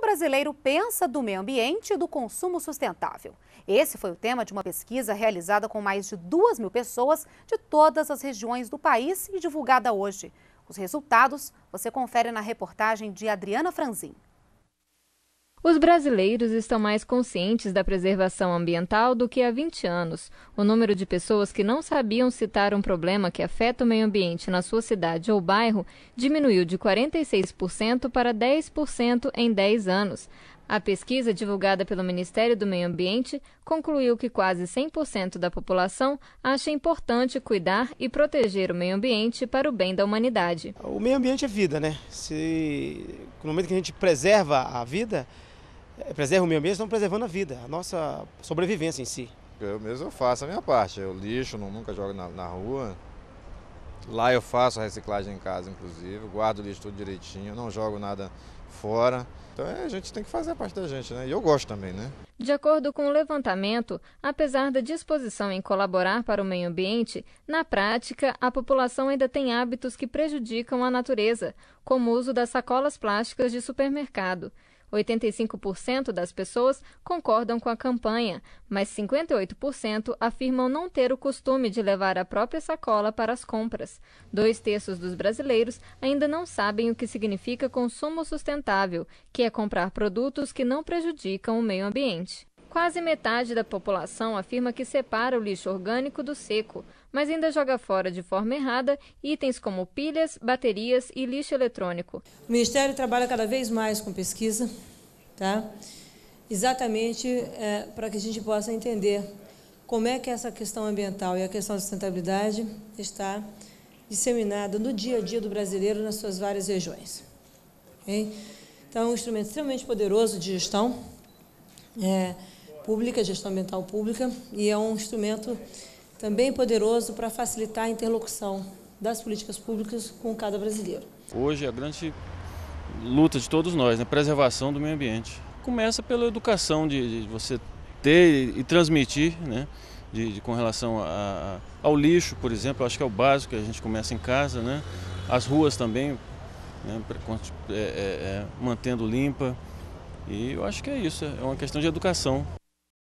brasileiro pensa do meio ambiente e do consumo sustentável? Esse foi o tema de uma pesquisa realizada com mais de duas mil pessoas de todas as regiões do país e divulgada hoje. Os resultados você confere na reportagem de Adriana Franzin. Os brasileiros estão mais conscientes da preservação ambiental do que há 20 anos. O número de pessoas que não sabiam citar um problema que afeta o meio ambiente na sua cidade ou bairro diminuiu de 46% para 10% em 10 anos. A pesquisa divulgada pelo Ministério do Meio Ambiente concluiu que quase 100% da população acha importante cuidar e proteger o meio ambiente para o bem da humanidade. O meio ambiente é vida, né? Se no momento que a gente preserva a vida, é, preserva o meio ambiente, estamos preservando a vida, a nossa sobrevivência em si. Eu mesmo eu faço a minha parte, eu lixo, não, nunca jogo na, na rua. Lá eu faço a reciclagem em casa, inclusive, guardo o lixo tudo direitinho, não jogo nada fora. Então é, a gente tem que fazer a parte da gente, né? E eu gosto também, né? De acordo com o levantamento, apesar da disposição em colaborar para o meio ambiente, na prática a população ainda tem hábitos que prejudicam a natureza, como o uso das sacolas plásticas de supermercado. 85% das pessoas concordam com a campanha, mas 58% afirmam não ter o costume de levar a própria sacola para as compras. Dois terços dos brasileiros ainda não sabem o que significa consumo sustentável, que é comprar produtos que não prejudicam o meio ambiente. Quase metade da população afirma que separa o lixo orgânico do seco mas ainda joga fora de forma errada itens como pilhas, baterias e lixo eletrônico. O Ministério trabalha cada vez mais com pesquisa, tá? exatamente é, para que a gente possa entender como é que essa questão ambiental e a questão da sustentabilidade está disseminada no dia a dia do brasileiro nas suas várias regiões. Okay? Então, é um instrumento extremamente poderoso de gestão é, pública, gestão ambiental pública, e é um instrumento também poderoso para facilitar a interlocução das políticas públicas com cada brasileiro. Hoje é a grande luta de todos nós, né? preservação do meio ambiente. Começa pela educação de, de você ter e transmitir, né? De, de, com relação a, ao lixo, por exemplo, acho que é o básico que a gente começa em casa, né? As ruas também, né? é, é, é, mantendo limpa. E eu acho que é isso, é uma questão de educação.